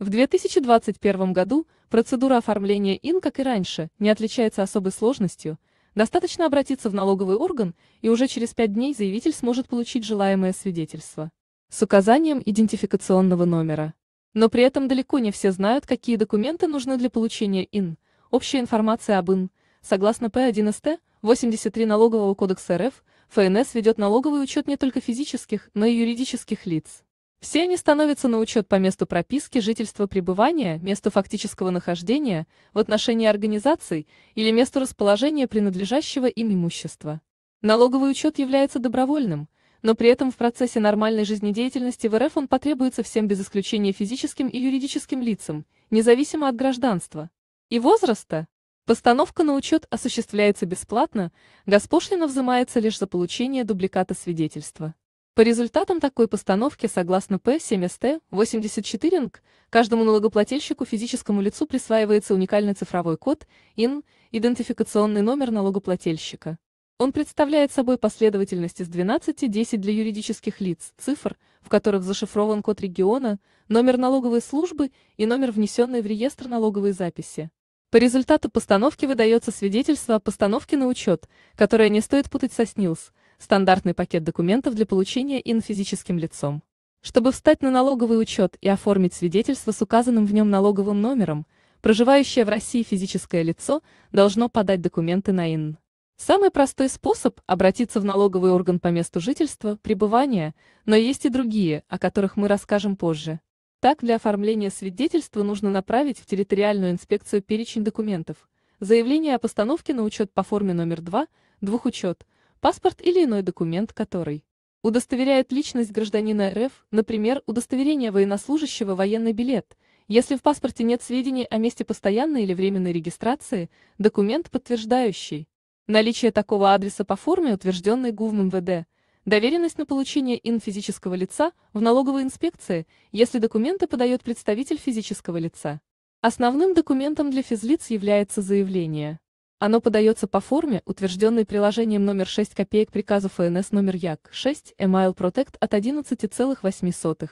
В 2021 году процедура оформления ИН, как и раньше, не отличается особой сложностью. Достаточно обратиться в налоговый орган, и уже через пять дней заявитель сможет получить желаемое свидетельство с указанием идентификационного номера. Но при этом далеко не все знают, какие документы нужны для получения ИН. Общая информация об ИН. Согласно П1СТ, 83 Налогового кодекса РФ, ФНС ведет налоговый учет не только физических, но и юридических лиц. Все они становятся на учет по месту прописки, жительства пребывания, месту фактического нахождения, в отношении организаций или месту расположения принадлежащего им имущества. Налоговый учет является добровольным, но при этом в процессе нормальной жизнедеятельности в РФ он потребуется всем без исключения физическим и юридическим лицам, независимо от гражданства и возраста. Постановка на учет осуществляется бесплатно, госпошлина взимается лишь за получение дубликата свидетельства. По результатам такой постановки, согласно П7СТ 84 НК, каждому налогоплательщику физическому лицу присваивается уникальный цифровой код ИН, идентификационный номер налогоплательщика. Он представляет собой последовательность из 12-10 для юридических лиц, цифр, в которых зашифрован код региона, номер налоговой службы и номер, внесенный в реестр налоговой записи. По результату постановки выдается свидетельство о постановке на учет, которое не стоит путать со СНИЛС – стандартный пакет документов для получения ин физическим лицом. Чтобы встать на налоговый учет и оформить свидетельство с указанным в нем налоговым номером, проживающее в России физическое лицо должно подать документы на ин. Самый простой способ – обратиться в налоговый орган по месту жительства, пребывания, но есть и другие, о которых мы расскажем позже. Так, для оформления свидетельства нужно направить в территориальную инспекцию перечень документов, заявление о постановке на учет по форме номер 2, двухучет, паспорт или иной документ, который удостоверяет личность гражданина РФ, например, удостоверение военнослужащего военный билет, если в паспорте нет сведений о месте постоянной или временной регистрации, документ, подтверждающий наличие такого адреса по форме, утвержденной ГУВ МВД, доверенность на получение ин физического лица в налоговой инспекции, если документы подает представитель физического лица. Основным документом для физлиц является заявление. Оно подается по форме, утвержденной приложением номер 6 копеек приказу ФНС номер ЯК-6 Email Protect от 11,8.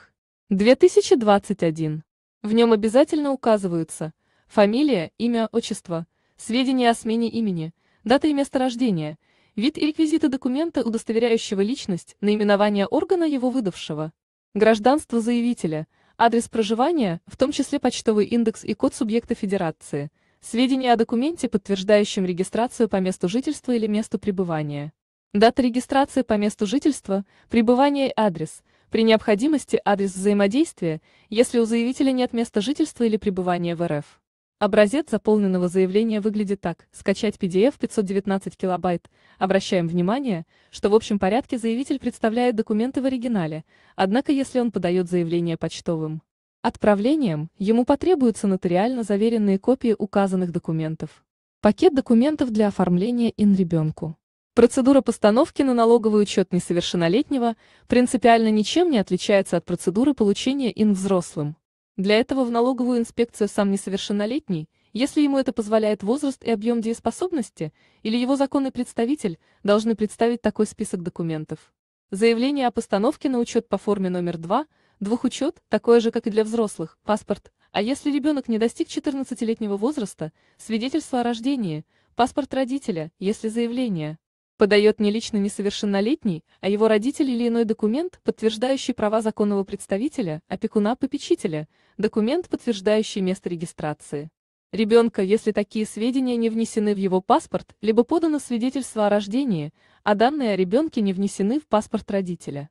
2021. В нем обязательно указываются фамилия, имя, отчество, сведения о смене имени, дата и место рождения, вид и реквизиты документа, удостоверяющего личность, наименование органа, его выдавшего, гражданство заявителя, адрес проживания, в том числе почтовый индекс и код субъекта федерации – Сведения о документе, подтверждающем регистрацию по месту жительства или месту пребывания. Дата регистрации по месту жительства, пребывание и адрес. При необходимости адрес взаимодействия, если у заявителя нет места жительства или пребывания в РФ. Образец заполненного заявления выглядит так. Скачать PDF 519 килобайт. Обращаем внимание, что в общем порядке заявитель представляет документы в оригинале, однако если он подает заявление почтовым Отправлением ему потребуются нотариально заверенные копии указанных документов. Пакет документов для оформления ин ребенку. Процедура постановки на налоговый учет несовершеннолетнего принципиально ничем не отличается от процедуры получения ин взрослым. Для этого в налоговую инспекцию сам несовершеннолетний, если ему это позволяет возраст и объем дееспособности, или его законный представитель, должны представить такой список документов. Заявление о постановке на учет по форме номер 2 Двухучет, такое же, как и для взрослых, паспорт, а если ребенок не достиг 14-летнего возраста, свидетельство о рождении, паспорт родителя, если заявление подает не лично несовершеннолетний, а его родитель или иной документ, подтверждающий права законного представителя, опекуна-попечителя, документ, подтверждающий место регистрации ребенка, если такие сведения не внесены в его паспорт, либо подано свидетельство о рождении, а данные о ребенке не внесены в паспорт родителя.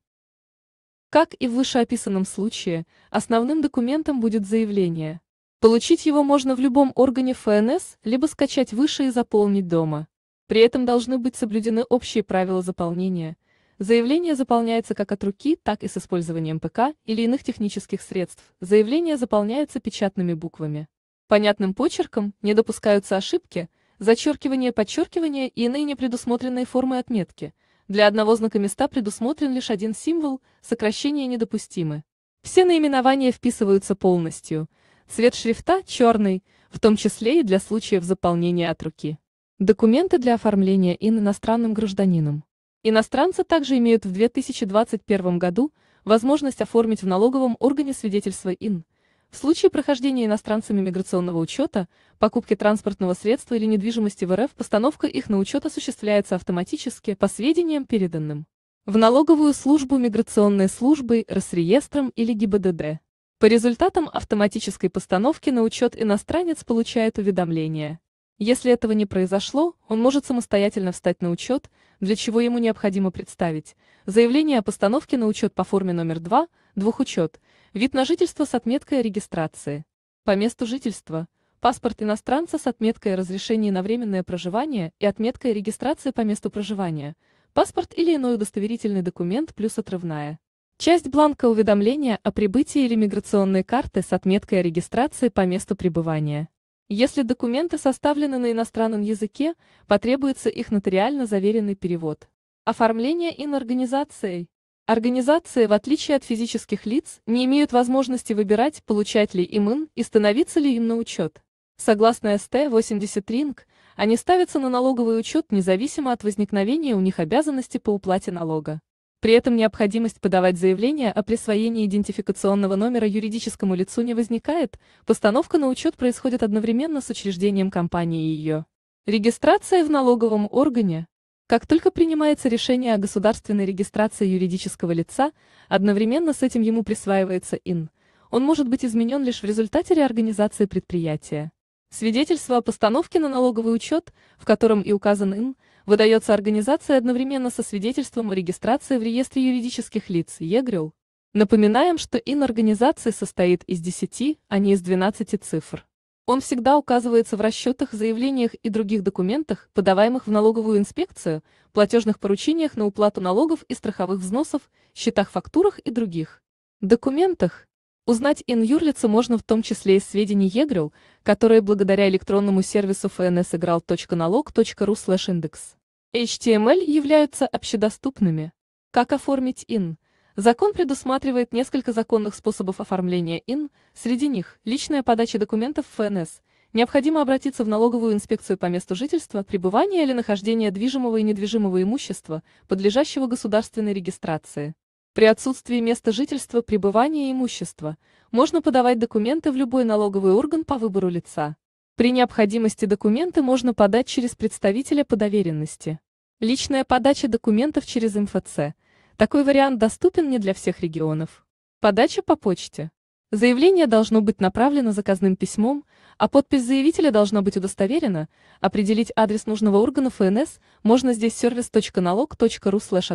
Как и в вышеописанном случае, основным документом будет заявление. Получить его можно в любом органе ФНС, либо скачать выше и заполнить дома. При этом должны быть соблюдены общие правила заполнения. Заявление заполняется как от руки, так и с использованием ПК или иных технических средств. Заявление заполняется печатными буквами. Понятным почерком не допускаются ошибки, зачеркивание, подчеркивание и иные непредусмотренные формы отметки – для одного знака места предусмотрен лишь один символ, сокращения недопустимы. Все наименования вписываются полностью. Цвет шрифта – черный, в том числе и для случаев заполнения от руки. Документы для оформления ин иностранным гражданином. Иностранцы также имеют в 2021 году возможность оформить в налоговом органе свидетельство ИН – в случае прохождения иностранцами миграционного учета, покупки транспортного средства или недвижимости в РФ постановка их на учет осуществляется автоматически по сведениям, переданным в налоговую службу миграционной службы, Росреестром или ГИБДД. По результатам автоматической постановки на учет иностранец получает уведомление – если этого не произошло, он может самостоятельно встать на учет, для чего ему необходимо представить заявление о постановке на учет по форме номер 2, двухучет, вид на жительство с отметкой о регистрации, по месту жительства, паспорт иностранца с отметкой о разрешении на временное проживание и отметкой регистрации по месту проживания, паспорт или иной удостоверительный документ плюс отрывная. Часть бланка уведомления о прибытии или миграционной карты с отметкой о регистрации по месту пребывания. Если документы составлены на иностранном языке, потребуется их нотариально заверенный перевод. Оформление инорганизацией. Организации, в отличие от физических лиц, не имеют возможности выбирать, получать ли им ин и становиться ли им на учет. Согласно ст 83, РИНГ, они ставятся на налоговый учет независимо от возникновения у них обязанности по уплате налога. При этом необходимость подавать заявление о присвоении идентификационного номера юридическому лицу не возникает, постановка на учет происходит одновременно с учреждением компании и ее. Регистрация в налоговом органе. Как только принимается решение о государственной регистрации юридического лица, одновременно с этим ему присваивается ИН. Он может быть изменен лишь в результате реорганизации предприятия. Свидетельство о постановке на налоговый учет, в котором и указан ИН, выдается организация одновременно со свидетельством о регистрации в реестре юридических лиц ЕГРЮЛ. Напоминаем, что ин организации состоит из 10, а не из 12 цифр. Он всегда указывается в расчетах, заявлениях и других документах, подаваемых в налоговую инспекцию, платежных поручениях на уплату налогов и страховых взносов, счетах, фактурах и других документах. Узнать ин юрлица можно в том числе из сведений ЕГРЮЛ, которые благодаря электронному сервису ФНС fnsиграл.налог.ру слэш индекс. HTML являются общедоступными. Как оформить ин? Закон предусматривает несколько законных способов оформления ин, среди них личная подача документов в ФНС. Необходимо обратиться в налоговую инспекцию по месту жительства, пребывания или нахождения движимого и недвижимого имущества, подлежащего государственной регистрации. При отсутствии места жительства, пребывания и имущества можно подавать документы в любой налоговый орган по выбору лица. При необходимости документы можно подать через представителя по доверенности. Личная подача документов через МФЦ. Такой вариант доступен не для всех регионов. Подача по почте. Заявление должно быть направлено заказным письмом, а подпись заявителя должна быть удостоверена. Определить адрес нужного органа ФНС можно здесь сервисналогру слэш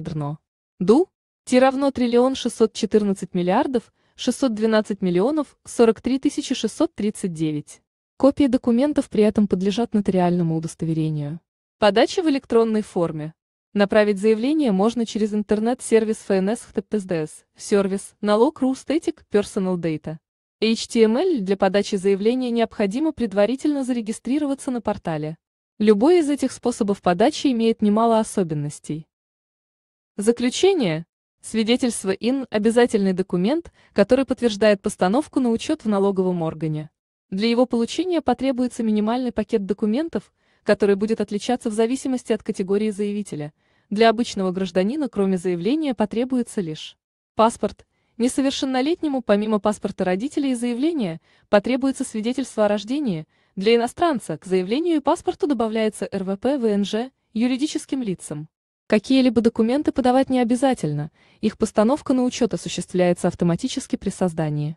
Ду? Ти равно триллион 614 миллиардов 612 миллионов 43 тысячи 639. Копии документов при этом подлежат нотариальному удостоверению. Подача в электронной форме. Направить заявление можно через интернет-сервис ФНС ХТПСДС, сервис, налог Рустетик, Personal Data. HTML для подачи заявления необходимо предварительно зарегистрироваться на портале. Любой из этих способов подачи имеет немало особенностей. Заключение. Свидетельство ИН – обязательный документ, который подтверждает постановку на учет в налоговом органе. Для его получения потребуется минимальный пакет документов, который будет отличаться в зависимости от категории заявителя. Для обычного гражданина, кроме заявления, потребуется лишь паспорт. Несовершеннолетнему, помимо паспорта родителей и заявления, потребуется свидетельство о рождении. Для иностранца к заявлению и паспорту добавляется РВП, ВНЖ, юридическим лицам. Какие-либо документы подавать не обязательно, их постановка на учет осуществляется автоматически при создании.